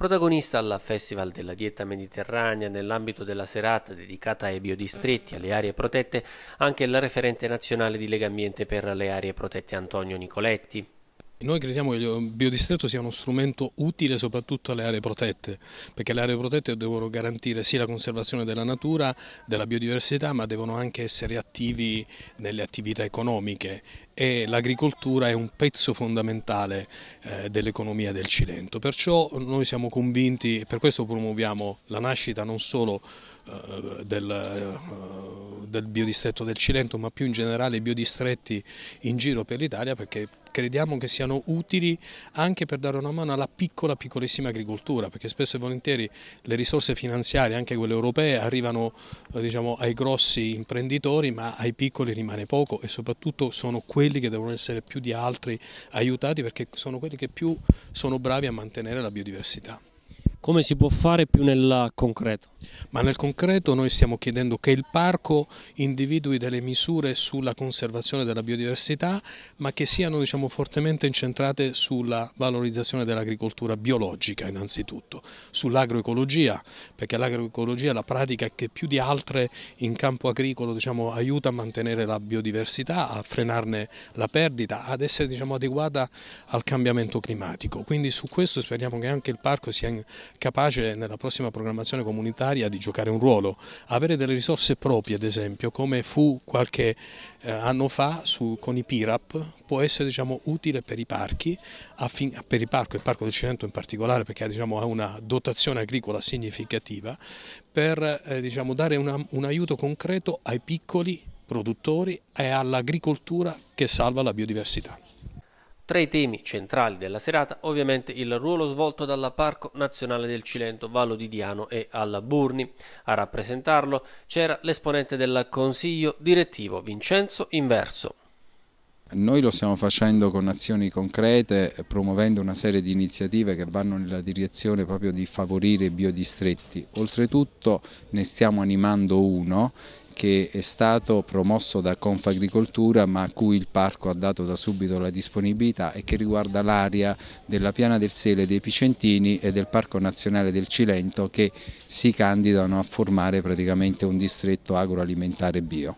Protagonista al Festival della Dieta Mediterranea nell'ambito della serata dedicata ai biodistretti e alle aree protette anche la referente nazionale di Legambiente per le aree protette Antonio Nicoletti. Noi crediamo che il biodistretto sia uno strumento utile soprattutto alle aree protette, perché le aree protette devono garantire sia la conservazione della natura, della biodiversità, ma devono anche essere attivi nelle attività economiche e l'agricoltura è un pezzo fondamentale eh, dell'economia del Cilento. Perciò noi siamo convinti, per questo promuoviamo la nascita non solo eh, del, eh, del biodistretto del Cilento, ma più in generale i biodistretti in giro per l'Italia perché crediamo che siano utili anche per dare una mano alla piccola, piccolissima agricoltura, perché spesso e volentieri le risorse finanziarie, anche quelle europee, arrivano eh, diciamo, ai grossi imprenditori, ma ai piccoli rimane poco e soprattutto sono quelli che devono essere più di altri aiutati perché sono quelli che più sono bravi a mantenere la biodiversità. Come si può fare più nel concreto? Ma nel concreto noi stiamo chiedendo che il parco individui delle misure sulla conservazione della biodiversità, ma che siano diciamo, fortemente incentrate sulla valorizzazione dell'agricoltura biologica innanzitutto, sull'agroecologia, perché l'agroecologia è la pratica che più di altre in campo agricolo diciamo, aiuta a mantenere la biodiversità, a frenarne la perdita, ad essere diciamo, adeguata al cambiamento climatico. Quindi su questo speriamo che anche il parco sia capace nella prossima programmazione comunitaria necessaria di giocare un ruolo, avere delle risorse proprie ad esempio come fu qualche eh, anno fa su, con i PIRAP può essere diciamo, utile per i parchi, affin, per il parco il parco del Cilento in particolare perché diciamo, ha una dotazione agricola significativa per eh, diciamo, dare una, un aiuto concreto ai piccoli produttori e all'agricoltura che salva la biodiversità. Tra i temi centrali della serata ovviamente il ruolo svolto dalla Parco Nazionale del Cilento, Vallo di Diano e alla Burni. A rappresentarlo c'era l'esponente del Consiglio direttivo Vincenzo Inverso. Noi lo stiamo facendo con azioni concrete, promuovendo una serie di iniziative che vanno nella direzione proprio di favorire i biodistretti. Oltretutto ne stiamo animando uno che è stato promosso da Confagricoltura ma a cui il parco ha dato da subito la disponibilità e che riguarda l'area della Piana del Sele, dei Picentini e del Parco Nazionale del Cilento che si candidano a formare praticamente un distretto agroalimentare bio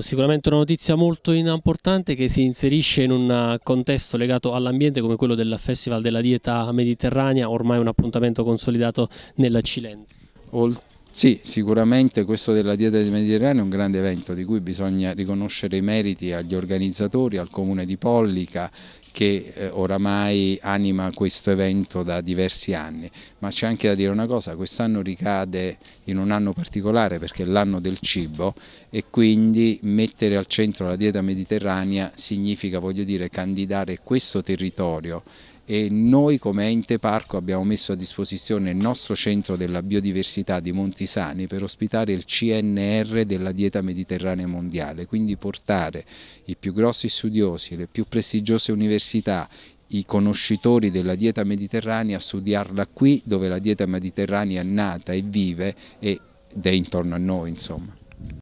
sicuramente una notizia molto importante che si inserisce in un eh, contesto legato all'ambiente come quello del Festival della Dieta Mediterranea, ormai un appuntamento consolidato nella Cilento. Oltre sì, sicuramente questo della dieta del Mediterraneo è un grande evento di cui bisogna riconoscere i meriti agli organizzatori, al comune di Pollica che eh, oramai anima questo evento da diversi anni, ma c'è anche da dire una cosa, quest'anno ricade in un anno particolare perché è l'anno del cibo e quindi mettere al centro la dieta mediterranea significa, voglio dire, candidare questo territorio e noi come ente parco abbiamo messo a disposizione il nostro centro della biodiversità di Montisani per ospitare il CNR della dieta mediterranea mondiale, quindi portare i più grossi studiosi, le più prestigiose università, i conoscitori della dieta mediterranea a studiarla qui dove la dieta mediterranea è nata e vive ed è intorno a noi insomma.